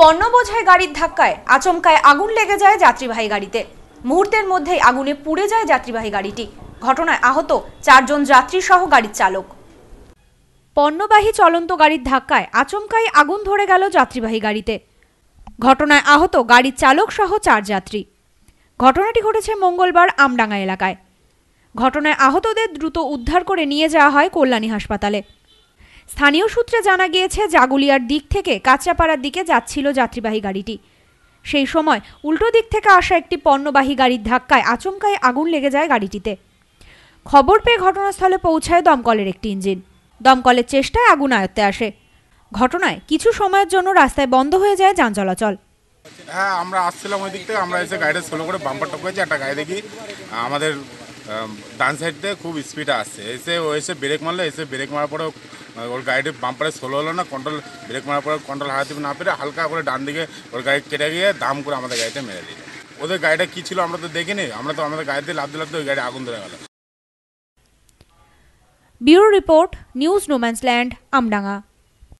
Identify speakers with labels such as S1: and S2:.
S1: পণ্য বোঝায় গাড়ির ধাক্কায় আচমকায় আগুন লেগে যায় যাত্রীবাহী গাড়িতে মুহূর্তের মধ্যেই আগুনে পুড়ে যায় যাত্রীবাহী গাড়িটি ঘটনায় আহত চারজন যাত্রী সহ গাড়ির চালক পণ্যবাহী চলন্ত গাড়ির ধাক্কায় আচমকায় আগুন ধরে গেল যাত্রীবাহী গাড়িতে ঘটনায় আহত গাড়ির চালক সহ চার যাত্রী ঘটনাটি ঘটেছে মঙ্গলবার আমডাঙ্গা এলাকায় ঘটনায় আহতদের দ্রুত উদ্ধার করে নিয়ে যাওয়া হয় কল্যাণী হাসপাতালে স্থানীয় সূত্রে জানা গিয়েছে জাগুলিয়ার দিক থেকে কাঁচাপাড়ার দিকে যাচ্ছিল যাত্রীবাহী গাড়িটি সেই সময় উল্টো দিক থেকে আসা একটি পণ্যবাহী গাড়ির ধাক্কায় আচমকায় আগুন লেগে যায় গাড়িটিতে খবর পেয়ে ঘটনাস্থলে পৌঁছায় দমকলের একটি ইঞ্জিন দমকলের চেষ্টায় আগুন আয়ত্তে আসে ঘটনায় কিছু সময়ের জন্য রাস্তায় বন্ধ হয়ে যায় যান চলাচল
S2: হ্যাঁ আমরা আসছিলাম ওই দিক থেকে আমরা এসে গাড়িটা স্লো করে বাম্পার হয়েছে একটা গাড়ি দেখি আমাদের ডান সাইডতে খুব স্পিড আসছে এসে ও এসে ব্রেক মারলে এসে ব্রেক মারার পরে ওর গাড়িটি বাম্পারে সোলো হলো না কন্ট্রোল ব্রেক মারার পরে কন্ট্রোল হারাতে না পেরে হালকা করে ডান দিকে ওর গাড়ি কেটে গিয়ে দাম করে আমাদের গাড়িতে মেরে দিল ওদের গাড়িটা কী ছিল আমরা তো দেখিনি আমরা তো আমাদের গাড়িতে লাফতে লাফতে ওই গাড়ি আগুন ধরে গেল
S1: bureau report news no man's land Amdanga